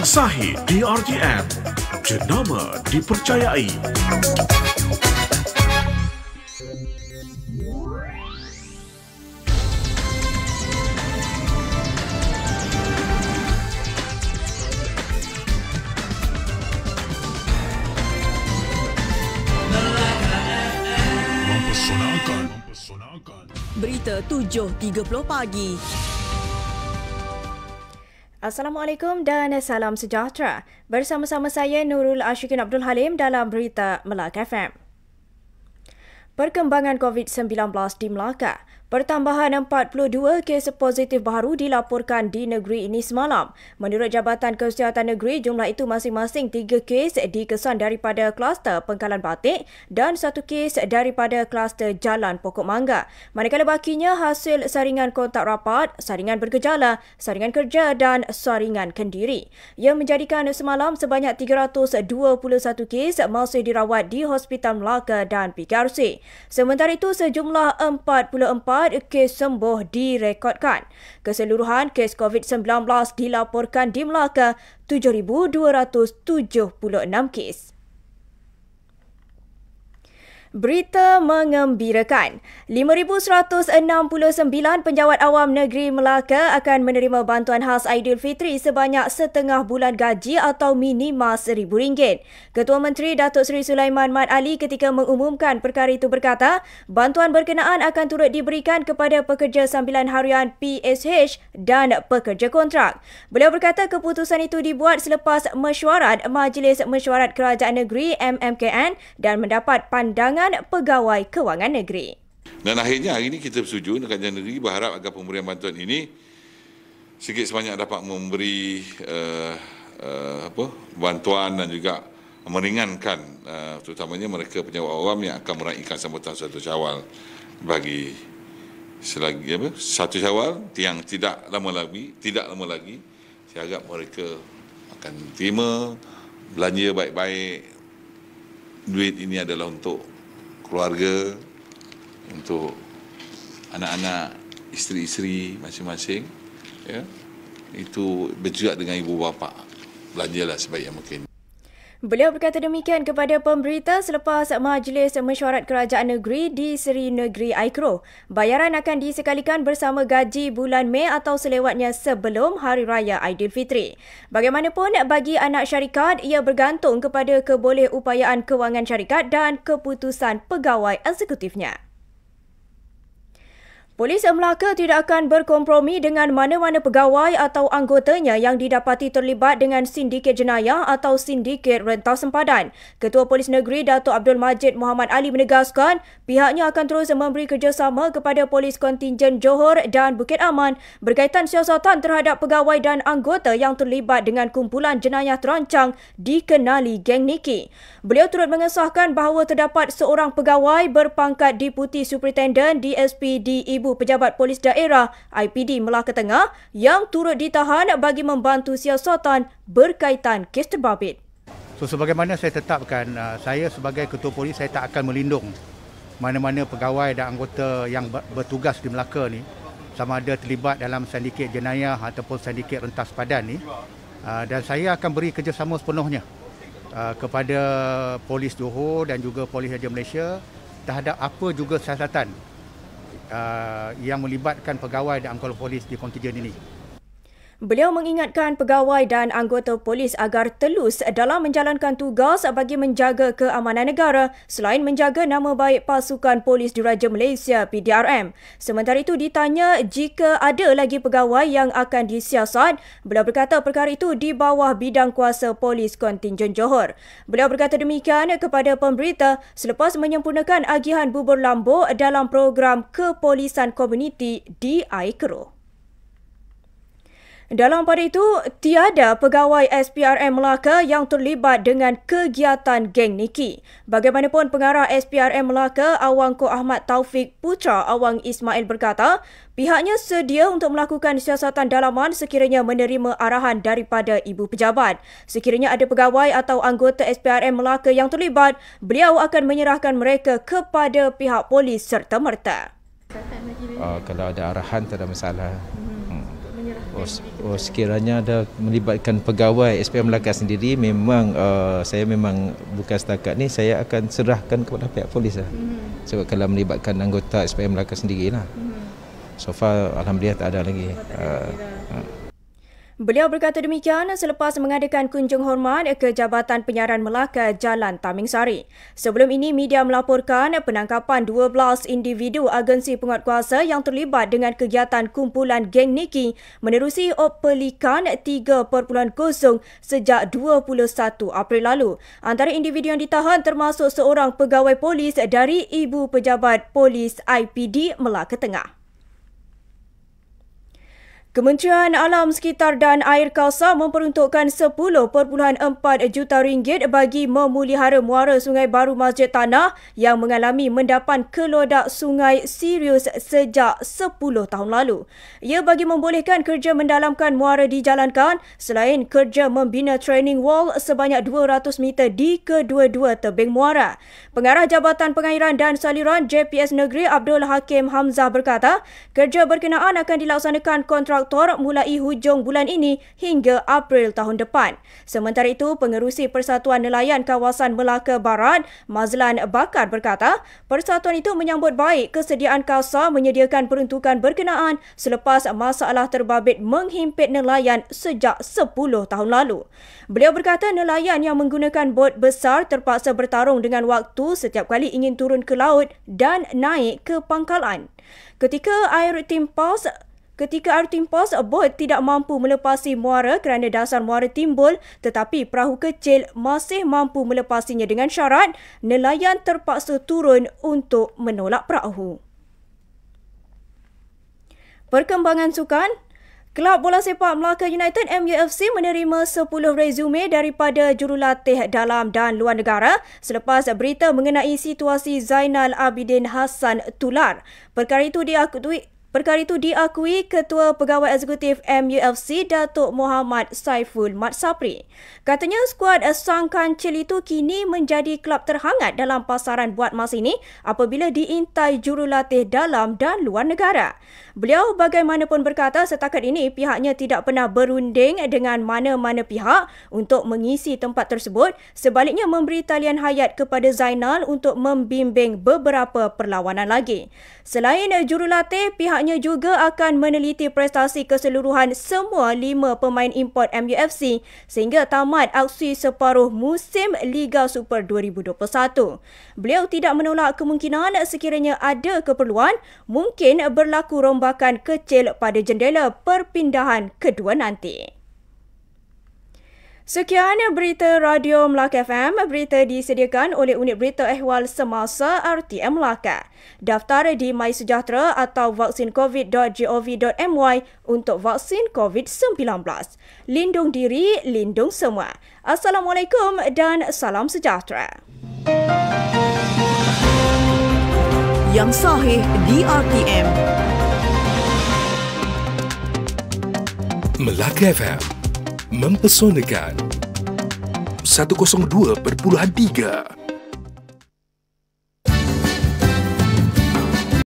Bincang Sahih di RTM Jenama dipercayai Berita 7.30 pagi. Assalamualaikum dan salam sejahtera. Bersama-sama saya Nurul Ashikin Abdul Halim dalam berita Melaka FM. Perkembangan COVID-19 di Melaka Pertambahan 42 kes positif baru dilaporkan di negeri ini semalam. Menurut Jabatan Kesihatan Negeri, jumlah itu masing-masing 3 kes dikesan daripada kluster pengkalan batik dan 1 kes daripada kluster jalan pokok mangga. Manakala bakinya hasil saringan kontak rapat, saringan bergejala, saringan kerja dan saringan kendiri. Ia menjadikan semalam sebanyak 321 kes masih dirawat di Hospital Melaka dan PKRC. Sementara itu, sejumlah 44 empat kes sembuh direkodkan. Keseluruhan kes COVID-19 dilaporkan di Melaka 7,276 kes. Berita mengembirakan. 5169 penjawat awam negeri Melaka akan menerima bantuan khas Aidilfitri sebanyak setengah bulan gaji atau minima rm ringgit. Ketua Menteri Datuk Seri Sulaiman Mat Ali ketika mengumumkan perkara itu berkata, bantuan berkenaan akan turut diberikan kepada pekerja sambilan harian PSH dan pekerja kontrak. Beliau berkata keputusan itu dibuat selepas mesyuarat Majlis Mesyuarat Kerajaan Negeri MMKN dan mendapat pandangan Pandangan Pegawai Kewangan Negeri. Dan akhirnya hari ini kita bersetuju dengan kerajaan negeri berharap agar pemberian bantuan ini sikit sebanyak dapat memberi uh, uh, apa bantuan dan juga meringankan uh, terutamanya mereka penyewa awam yang akan meraihkan sambutan satu syawal bagi selagi apa satu syawal yang tidak lama lagi tidak lama lagi saya harap mereka akan terima belanja baik-baik duit ini adalah untuk keluarga, untuk anak-anak, isteri-isteri masing-masing. Ya. Itu berjuak dengan ibu bapa. Belanjalah sebaik yang mungkin. Beliau berkata demikian kepada pemberita selepas Majlis Mesyuarat Kerajaan Negeri di Seri Negeri Aikro. Bayaran akan disekalikan bersama gaji bulan Mei atau selewatnya sebelum Hari Raya Aidilfitri. Bagaimanapun, bagi anak syarikat, ia bergantung kepada keboleh upayaan kewangan syarikat dan keputusan pegawai eksekutifnya. Polis Melaka tidak akan berkompromi dengan mana-mana pegawai atau anggotanya yang didapati terlibat dengan sindiket jenayah atau sindiket rentas sempadan. Ketua Polis Negeri Datuk Abdul Majid Muhammad Ali menegaskan pihaknya akan terus memberi kerjasama kepada Polis Kontingen Johor dan Bukit Aman berkaitan siasatan terhadap pegawai dan anggota yang terlibat dengan kumpulan jenayah terancang dikenali geng Niki. Beliau turut mengesahkan bahawa terdapat seorang pegawai berpangkat Deputi Superintendent DSP di Ibu pejabat polis daerah IPD Melaka Tengah yang turut ditahan bagi membantu siasatan berkaitan kes terbabit. So, sebagaimana saya tetapkan, uh, saya sebagai ketua polis saya tak akan melindung mana-mana pegawai dan anggota yang bertugas di Melaka ni sama ada terlibat dalam sindiket jenayah ataupun sindiket rentas padan ni uh, dan saya akan beri kerjasama sepenuhnya uh, kepada polis Johor dan juga polis Raja Malaysia terhadap apa juga siasatan uh, yang melibatkan pegawai dan anggota polis di kontijen ini. Beliau mengingatkan pegawai dan anggota polis agar telus dalam menjalankan tugas bagi menjaga keamanan negara selain menjaga nama baik pasukan polis diraja Malaysia PDRM. Sementara itu ditanya jika ada lagi pegawai yang akan disiasat, beliau berkata perkara itu di bawah bidang kuasa polis kontingen Johor. Beliau berkata demikian kepada pemberita selepas menyempurnakan agihan bubur lambuk dalam program kepolisan komuniti di Aikro. Dalam pada itu, tiada pegawai SPRM Melaka yang terlibat dengan kegiatan geng Niki. Bagaimanapun pengarah SPRM Melaka Awang Ko Ahmad Taufik Putra Awang Ismail berkata, pihaknya sedia untuk melakukan siasatan dalaman sekiranya menerima arahan daripada ibu pejabat. Sekiranya ada pegawai atau anggota SPRM Melaka yang terlibat, beliau akan menyerahkan mereka kepada pihak polis serta-merta. Uh, ah, kalau ada arahan, tak ada masalah. Hmm. Oh, sekiranya ada melibatkan pegawai SPM Melaka sendiri memang uh, saya memang bukan setakat ni saya akan serahkan kepada pihak polis lah. hmm Sebab kalau melibatkan anggota SPM Melaka sendiri lah, hmm So far alhamdulillah tak ada lagi. Tak ada Uh, Beliau berkata demikian selepas mengadakan kunjung hormat ke Jabatan Penyiaran Melaka Jalan Taming Sari. Sebelum ini, media melaporkan penangkapan 12 individu agensi penguatkuasa yang terlibat dengan kegiatan kumpulan geng Niki menerusi Opelikan 3.0 sejak 21 April lalu. Antara individu yang ditahan termasuk seorang pegawai polis dari Ibu Pejabat Polis IPD Melaka Tengah. Kementerian Alam Sekitar dan Air Kalsa memperuntukkan 10.4 juta ringgit bagi memulihara muara Sungai Baru Masjid Tanah yang mengalami mendapan kelodak sungai Sirius sejak 10 tahun lalu. Ia bagi membolehkan kerja mendalamkan muara dijalankan selain kerja membina training wall sebanyak 200 meter di kedua-dua tebing muara. Pengarah Jabatan Pengairan dan Saliran JPS Negeri Abdul Hakim Hamzah berkata, kerja berkenaan akan dilaksanakan kontrak motor mulai hujung bulan ini hingga April tahun depan. Sementara itu, Pengerusi Persatuan Nelayan Kawasan Melaka Barat, Mazlan Bakar berkata, persatuan itu menyambut baik kesediaan KASA menyediakan peruntukan berkenaan selepas masalah terbabit menghimpit nelayan sejak 10 tahun lalu. Beliau berkata nelayan yang menggunakan bot besar terpaksa bertarung dengan waktu setiap kali ingin turun ke laut dan naik ke pangkalan. Ketika air timpas Ketika arus timpas, bot tidak mampu melepasi muara kerana dasar muara timbul tetapi perahu kecil masih mampu melepasinya dengan syarat nelayan terpaksa turun untuk menolak perahu. Perkembangan sukan Kelab Bola Sepak Melaka United MUFC menerima 10 resume daripada jurulatih dalam dan luar negara selepas berita mengenai situasi Zainal Abidin Hassan tular. Perkara itu diakui, Perkara itu diakui Ketua Pegawai Eksekutif MULC Datuk Muhammad Saiful Mat Sapri. Katanya skuad Sang Kancil itu kini menjadi kelab terhangat dalam pasaran buat masa ini apabila diintai jurulatih dalam dan luar negara. Beliau bagaimanapun berkata setakat ini pihaknya tidak pernah berunding dengan mana-mana pihak untuk mengisi tempat tersebut sebaliknya memberi talian hayat kepada Zainal untuk membimbing beberapa perlawanan lagi. Selain jurulatih, pihak pihaknya juga akan meneliti prestasi keseluruhan semua lima pemain import MUFC sehingga tamat aksi separuh musim Liga Super 2021. Beliau tidak menolak kemungkinan sekiranya ada keperluan mungkin berlaku rombakan kecil pada jendela perpindahan kedua nanti. Sekian berita Radio Melaka FM, berita disediakan oleh Unit Berita Ehwal Semasa RTM Melaka. Daftar di MySejahtera atau vaksincovid.gov.my untuk vaksin COVID-19. Lindung diri, lindung semua. Assalamualaikum dan salam sejahtera. Yang sahih di RTM. Melaka FM mempesonakan 102.3